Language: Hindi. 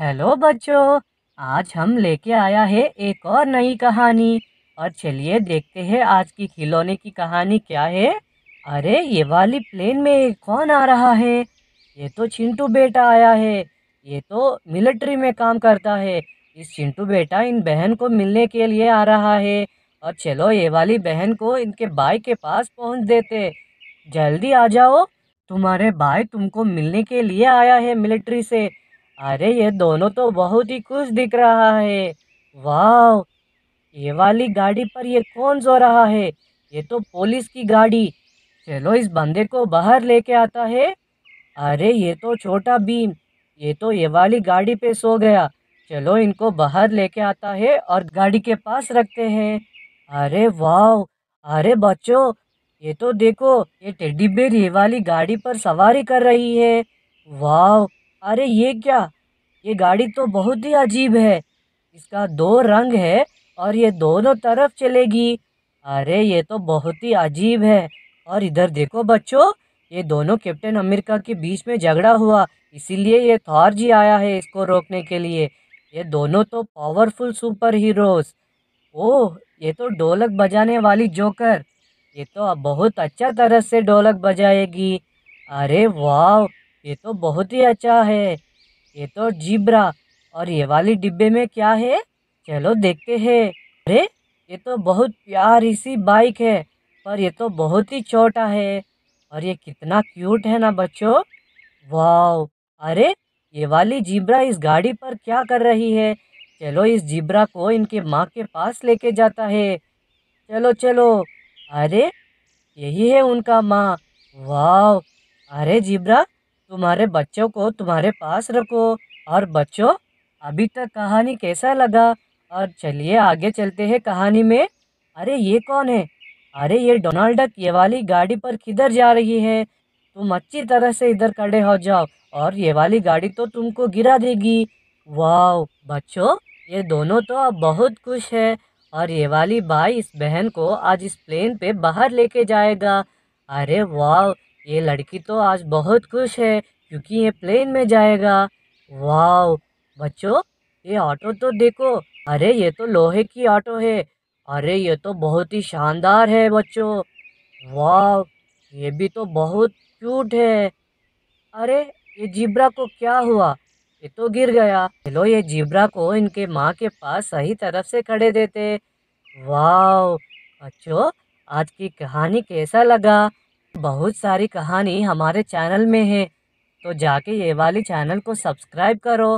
हेलो बच्चों आज हम लेके आया है एक और नई कहानी और चलिए देखते हैं आज की खिलौने की कहानी क्या है अरे ये वाली प्लेन में कौन आ रहा है ये तो चिंटू बेटा आया है ये तो मिलिट्री में काम करता है इस चिंटू बेटा इन बहन को मिलने के लिए आ रहा है और चलो ये वाली बहन को इनके भाई के पास पहुंच देते जल्दी आ जाओ तुम्हारे भाई तुमको मिलने के लिए आया है मिलिट्री से अरे ये दोनों तो बहुत ही खुश दिख रहा है वाह ये वाली गाड़ी पर ये कौन सो रहा है ये तो पुलिस की गाड़ी चलो इस बंदे को बाहर लेके आता है अरे ये तो छोटा भीम ये तो ये वाली गाड़ी पे सो गया चलो इनको बाहर लेके आता है और गाड़ी के पास रखते हैं अरे वाह अरे बच्चों ये तो देखो ये टेडी बेर ये वाली गाड़ी पर सवारी कर रही है वाह अरे ये क्या ये गाड़ी तो बहुत ही अजीब है इसका दो रंग है और ये दोनों तरफ चलेगी अरे ये तो बहुत ही अजीब है और इधर देखो बच्चों ये दोनों कैप्टन अमेरिका के बीच में झगड़ा हुआ इसीलिए ये थॉर जी आया है इसको रोकने के लिए ये दोनों तो पावरफुल सुपर हीरोज ओह ये तो ढोलक बजाने वाली जोकर ये तो अब बहुत अच्छा तरह से ढोलक बजाएगी अरे वाह ये तो बहुत ही अच्छा है ये तो जिब्रा और ये वाली डिब्बे में क्या है चलो देखते हैं अरे ये तो बहुत प्यारी सी बाइक है पर ये तो बहुत ही छोटा है और ये कितना क्यूट है ना बच्चों वाह अरे ये वाली जिब्रा इस गाड़ी पर क्या कर रही है चलो इस जिब्रा को इनके माँ के पास लेके जाता है चलो चलो अरे यही है उनका माँ वाह अरे जिब्रा तुम्हारे बच्चों को तुम्हारे पास रखो और बच्चों अभी तक कहानी कैसा लगा और चलिए आगे चलते हैं कहानी में अरे ये कौन है अरे ये डोनाल्ड डक ये वाली गाड़ी पर किधर जा रही है तुम अच्छी तरह से इधर खड़े हो जाओ और ये वाली गाड़ी तो तुमको गिरा देगी वाह बच्चों ये दोनों तो अब बहुत खुश है और ये वाली भाई इस बहन को आज इस प्लेन पे बाहर लेके जाएगा अरे वाह ये लड़की तो आज बहुत खुश है क्योंकि ये प्लेन में जाएगा वाह बच्चों ये ऑटो तो देखो अरे ये तो लोहे की ऑटो है अरे ये तो बहुत ही शानदार है बच्चों वाह ये भी तो बहुत क्यूट है अरे ये जिब्रा को क्या हुआ ये तो गिर गया चलो ये जिब्रा को इनके माँ के पास सही तरफ से खड़े देते वाह बच्चों आज की कहानी कैसा लगा बहुत सारी कहानी हमारे चैनल में है तो जाके ये वाली चैनल को सब्सक्राइब करो